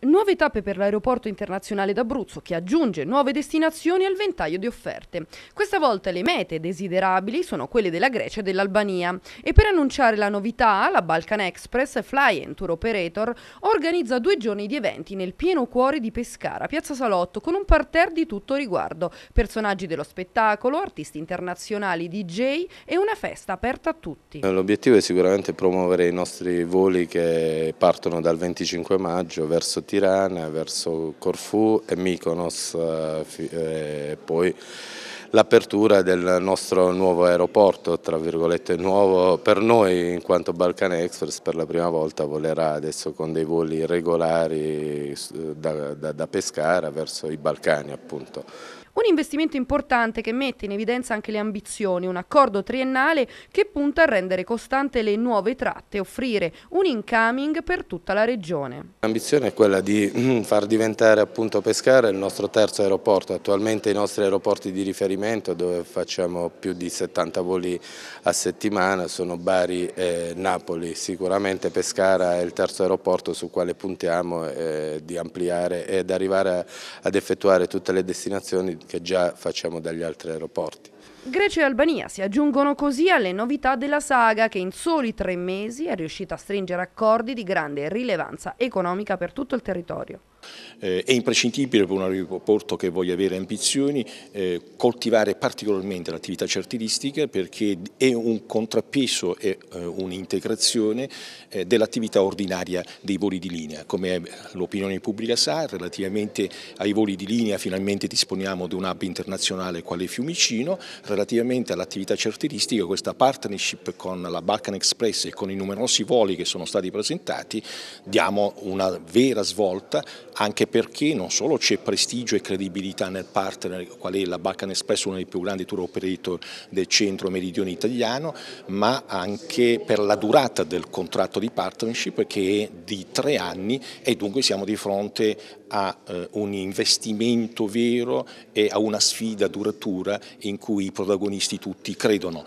Nuove tappe per l'aeroporto internazionale d'Abruzzo che aggiunge nuove destinazioni al ventaglio di offerte. Questa volta le mete desiderabili sono quelle della Grecia e dell'Albania e per annunciare la novità la Balkan Express Fly and Tour Operator organizza due giorni di eventi nel pieno cuore di Pescara, Piazza Salotto, con un parterre di tutto riguardo, personaggi dello spettacolo, artisti internazionali, DJ e una festa aperta a tutti. Eh, l'obiettivo è sicuramente promuovere i nostri voli che partono dal 25 maggio verso Tirana, verso Corfù e Mykonos eh, eh, e poi l'apertura del nostro nuovo aeroporto, tra virgolette nuovo per noi in quanto Balkan Express per la prima volta volerà adesso con dei voli regolari eh, da, da, da Pescara verso i Balcani appunto. Un investimento importante che mette in evidenza anche le ambizioni, un accordo triennale che punta a rendere costante le nuove tratte, offrire un incoming per tutta la regione. L'ambizione è quella di mm, far diventare appunto Pescara il nostro terzo aeroporto, attualmente i nostri aeroporti di riferimento dove facciamo più di 70 voli a settimana sono Bari e Napoli, sicuramente Pescara è il terzo aeroporto sul quale puntiamo eh, di ampliare ed arrivare a, ad effettuare tutte le destinazioni che già facciamo dagli altri aeroporti. Grecia e Albania si aggiungono così alle novità della saga che in soli tre mesi è riuscita a stringere accordi di grande rilevanza economica per tutto il territorio. Eh, è imprescindibile per un aeroporto che voglia avere ambizioni eh, coltivare particolarmente l'attività certiristica perché è un contrappeso e eh, un'integrazione eh, dell'attività ordinaria dei voli di linea. Come l'opinione pubblica sa, relativamente ai voli di linea finalmente disponiamo di un hub internazionale quale Fiumicino, relativamente all'attività certieristica questa partnership con la Balkan Express e con i numerosi voli che sono stati presentati diamo una vera svolta anche perché non solo c'è prestigio e credibilità nel partner qual è la Balkan Express, uno dei più grandi tour operator del centro meridione italiano, ma anche per la durata del contratto di partnership che è di tre anni e dunque siamo di fronte a eh, un investimento vero e a una sfida duratura in cui cui i protagonisti tutti credono.